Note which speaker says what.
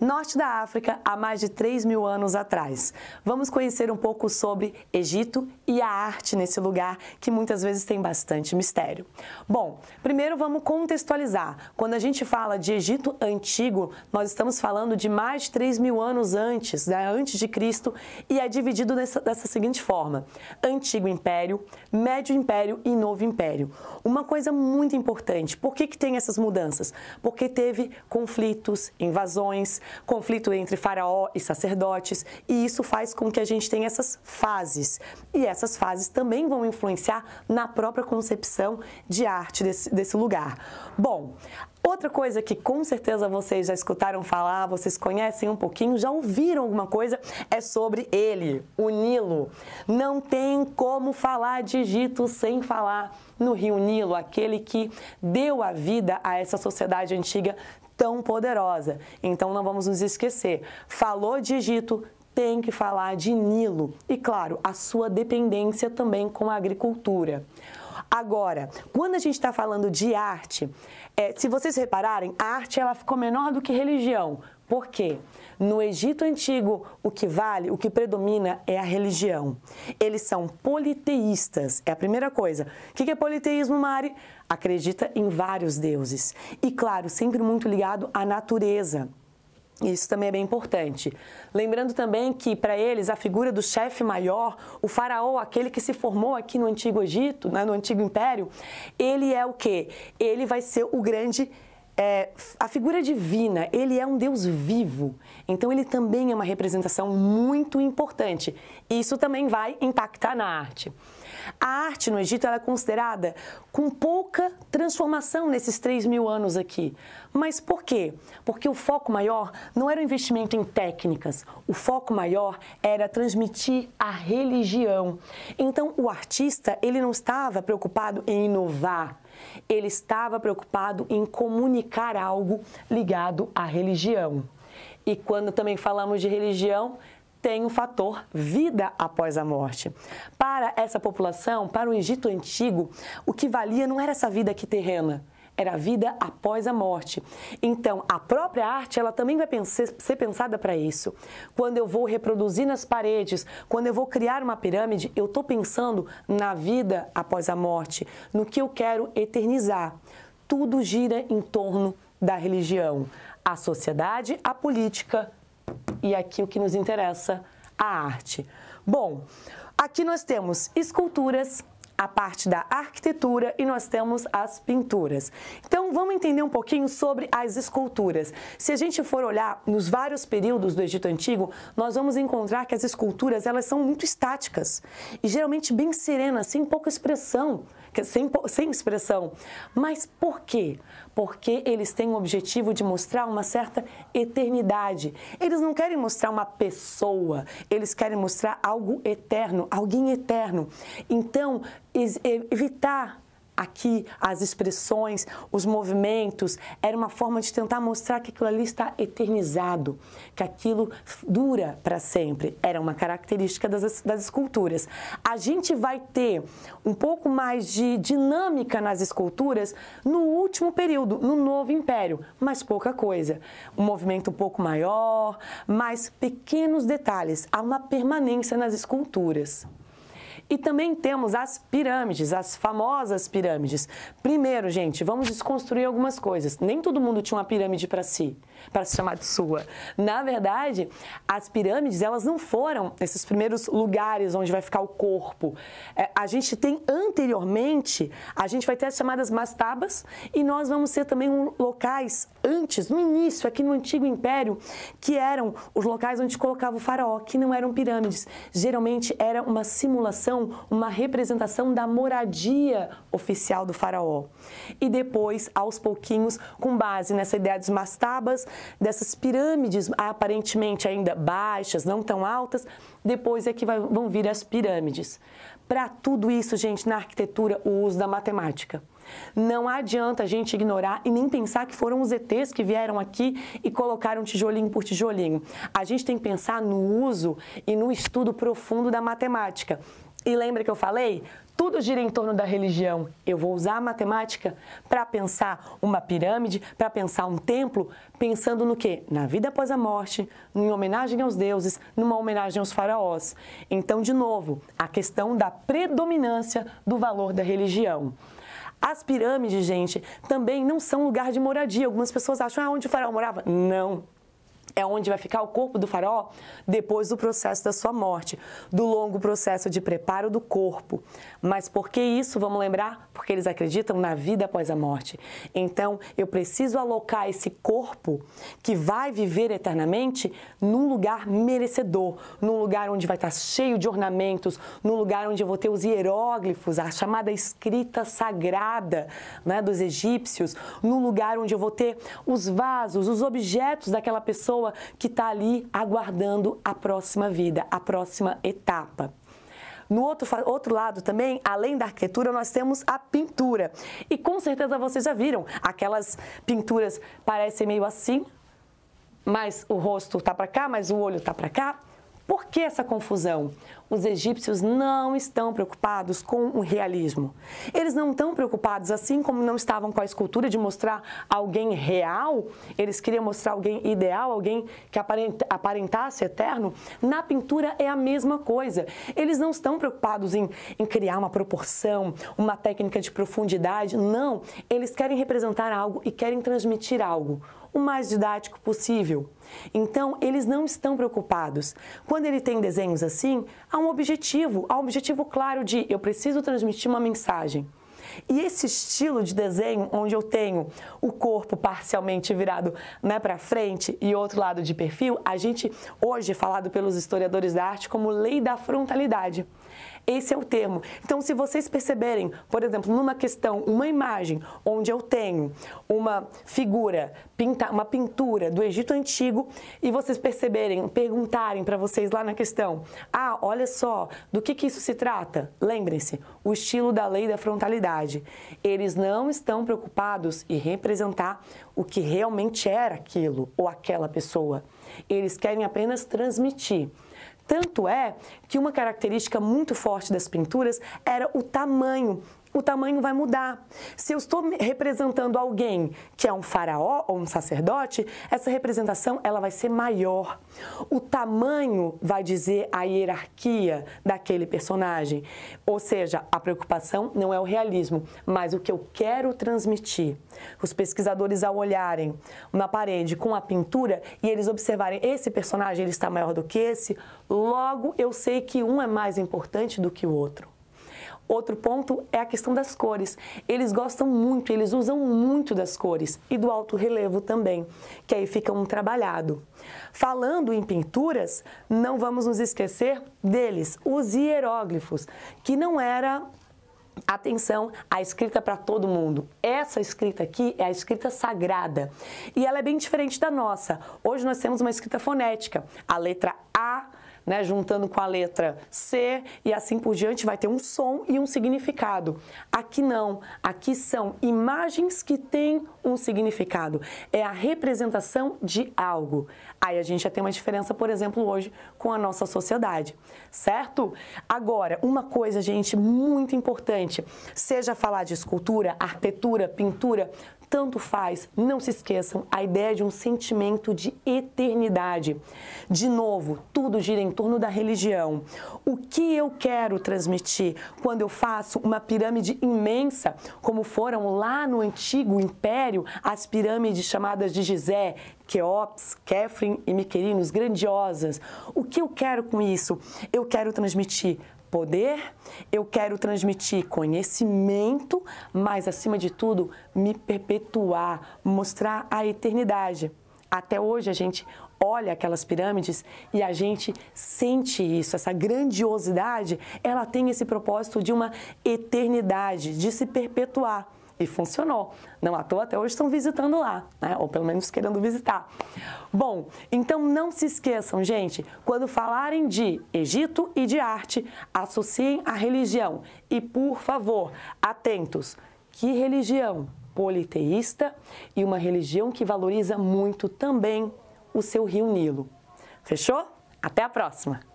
Speaker 1: norte da África há mais de 3 mil anos atrás. Vamos conhecer um pouco sobre Egito e a arte nesse lugar que muitas vezes tem bastante mistério. Bom, primeiro vamos contextualizar. Quando a gente fala de Egito antigo, nós estamos falando de mais de 3 mil anos antes, né, antes de Cristo, e é dividido dessa, dessa seguinte forma: Antigo Império, Médio Império e Novo Império. Uma coisa muito importante: por que, que tem essas mudanças? Porque teve conflitos, invasões, conflito entre faraó e sacerdotes, e isso faz com que a gente tenha essas fases. E essas fases também vão influenciar na própria concepção de arte desse, desse lugar. Bom, Outra coisa que com certeza vocês já escutaram falar, vocês conhecem um pouquinho, já ouviram alguma coisa, é sobre ele, o Nilo. Não tem como falar de Egito sem falar no Rio Nilo, aquele que deu a vida a essa sociedade antiga tão poderosa. Então não vamos nos esquecer. Falou de Egito, tem que falar de Nilo e, claro, a sua dependência também com a agricultura. Agora, quando a gente está falando de arte, é, se vocês repararem, a arte ela ficou menor do que religião. Por quê? No Egito Antigo, o que vale, o que predomina é a religião. Eles são politeístas, é a primeira coisa. O que é politeísmo, Mari? Acredita em vários deuses. E, claro, sempre muito ligado à natureza. Isso também é bem importante. Lembrando também que, para eles, a figura do chefe maior, o faraó, aquele que se formou aqui no Antigo Egito, né, no Antigo Império, ele é o quê? Ele vai ser o grande é, a figura divina, ele é um Deus vivo, então ele também é uma representação muito importante. Isso também vai impactar na arte. A arte no Egito é considerada com pouca transformação nesses 3 mil anos aqui. Mas por quê? Porque o foco maior não era o investimento em técnicas, o foco maior era transmitir a religião. Então o artista, ele não estava preocupado em inovar, ele estava preocupado em comunicar algo ligado à religião. E quando também falamos de religião, tem o fator vida após a morte. Para essa população, para o Egito antigo, o que valia não era essa vida aqui terrena era a vida após a morte. Então, a própria arte, ela também vai pensar, ser pensada para isso. Quando eu vou reproduzir nas paredes, quando eu vou criar uma pirâmide, eu estou pensando na vida após a morte, no que eu quero eternizar. Tudo gira em torno da religião, a sociedade, a política e aqui o que nos interessa, a arte. Bom, aqui nós temos esculturas, a parte da arquitetura e nós temos as pinturas. Então vamos entender um pouquinho sobre as esculturas. Se a gente for olhar nos vários períodos do Egito Antigo, nós vamos encontrar que as esculturas elas são muito estáticas e geralmente bem serenas, sem pouca expressão, sem, sem expressão. Mas por quê? Porque eles têm o objetivo de mostrar uma certa eternidade. Eles não querem mostrar uma pessoa, eles querem mostrar algo eterno, alguém eterno. Então, evitar aqui as expressões, os movimentos, era uma forma de tentar mostrar que aquilo ali está eternizado, que aquilo dura para sempre. Era uma característica das, das esculturas. A gente vai ter um pouco mais de dinâmica nas esculturas no último período, no Novo Império, mas pouca coisa. Um movimento um pouco maior, mais pequenos detalhes. Há uma permanência nas esculturas. E também temos as pirâmides, as famosas pirâmides. Primeiro, gente, vamos desconstruir algumas coisas. Nem todo mundo tinha uma pirâmide para si para se chamar de sua. Na verdade, as pirâmides, elas não foram esses primeiros lugares onde vai ficar o corpo. É, a gente tem anteriormente, a gente vai ter as chamadas mastabas e nós vamos ser também um, locais antes, no início, aqui no antigo império, que eram os locais onde colocava o faraó, que não eram pirâmides. Geralmente era uma simulação, uma representação da moradia oficial do faraó. E depois, aos pouquinhos, com base nessa ideia dos mastabas, dessas pirâmides aparentemente ainda baixas, não tão altas, depois é que vai, vão vir as pirâmides. Para tudo isso, gente, na arquitetura, o uso da matemática. Não adianta a gente ignorar e nem pensar que foram os ETs que vieram aqui e colocaram tijolinho por tijolinho. A gente tem que pensar no uso e no estudo profundo da matemática. E lembra que eu falei? Tudo gira em torno da religião. Eu vou usar a matemática para pensar uma pirâmide, para pensar um templo, pensando no quê? Na vida após a morte, em homenagem aos deuses, numa homenagem aos faraós. Então, de novo, a questão da predominância do valor da religião. As pirâmides, gente, também não são lugar de moradia. Algumas pessoas acham, ah, onde o faraó morava? Não, é onde vai ficar o corpo do faraó depois do processo da sua morte, do longo processo de preparo do corpo. Mas por que isso? Vamos lembrar? Porque eles acreditam na vida após a morte. Então, eu preciso alocar esse corpo que vai viver eternamente num lugar merecedor, num lugar onde vai estar cheio de ornamentos, num lugar onde eu vou ter os hieróglifos, a chamada escrita sagrada né, dos egípcios, num lugar onde eu vou ter os vasos, os objetos daquela pessoa pessoa que está ali aguardando a próxima vida, a próxima etapa. No outro, outro lado também, além da arquitetura, nós temos a pintura. E com certeza vocês já viram aquelas pinturas parecem meio assim, mas o rosto está para cá, mas o olho está para cá. Por que essa confusão? Os egípcios não estão preocupados com o realismo. Eles não estão preocupados, assim como não estavam com a escultura de mostrar alguém real, eles queriam mostrar alguém ideal, alguém que aparentasse eterno. Na pintura é a mesma coisa. Eles não estão preocupados em, em criar uma proporção, uma técnica de profundidade. Não. Eles querem representar algo e querem transmitir algo o mais didático possível. Então, eles não estão preocupados. Quando ele tem desenhos assim, há um objetivo, há um objetivo claro de eu preciso transmitir uma mensagem. E esse estilo de desenho, onde eu tenho o corpo parcialmente virado né, para frente e outro lado de perfil, a gente hoje é falado pelos historiadores da arte como lei da frontalidade. Esse é o termo. Então, se vocês perceberem, por exemplo, numa questão, uma imagem onde eu tenho uma figura, pinta, uma pintura do Egito Antigo e vocês perceberem, perguntarem para vocês lá na questão, ah, olha só, do que, que isso se trata? Lembrem-se, o estilo da lei da frontalidade. Eles não estão preocupados em representar o que realmente era aquilo ou aquela pessoa. Eles querem apenas transmitir. Tanto é que uma característica muito forte das pinturas era o tamanho o tamanho vai mudar. Se eu estou representando alguém que é um faraó ou um sacerdote, essa representação ela vai ser maior. O tamanho vai dizer a hierarquia daquele personagem. Ou seja, a preocupação não é o realismo, mas o que eu quero transmitir. Os pesquisadores ao olharem na parede com a pintura e eles observarem esse personagem ele está maior do que esse, logo eu sei que um é mais importante do que o outro. Outro ponto é a questão das cores. Eles gostam muito, eles usam muito das cores e do alto relevo também, que aí fica um trabalhado. Falando em pinturas, não vamos nos esquecer deles, os hieróglifos, que não era Atenção a escrita para todo mundo. Essa escrita aqui é a escrita sagrada e ela é bem diferente da nossa. Hoje nós temos uma escrita fonética. A letra A né, juntando com a letra C e assim por diante, vai ter um som e um significado. Aqui não, aqui são imagens que têm um significado, é a representação de algo. Aí a gente já tem uma diferença, por exemplo, hoje com a nossa sociedade, certo? Agora, uma coisa, gente, muito importante, seja falar de escultura, arquitetura, pintura, tanto faz, não se esqueçam, a ideia é de um sentimento de eternidade. De novo, tudo gira em torno da religião. O que eu quero transmitir quando eu faço uma pirâmide imensa, como foram lá no antigo império as pirâmides chamadas de Gizé, Queops, Kefren e Miquelinos, grandiosas. O que eu quero com isso? Eu quero transmitir poder, eu quero transmitir conhecimento, mas acima de tudo, me perpetuar, mostrar a eternidade. Até hoje a gente olha aquelas pirâmides e a gente sente isso, essa grandiosidade, ela tem esse propósito de uma eternidade, de se perpetuar. E funcionou. Não à toa, até hoje estão visitando lá, né? ou pelo menos querendo visitar. Bom, então não se esqueçam, gente, quando falarem de Egito e de arte, associem a religião. E, por favor, atentos: que religião? Politeísta e uma religião que valoriza muito também o seu rio Nilo. Fechou? Até a próxima!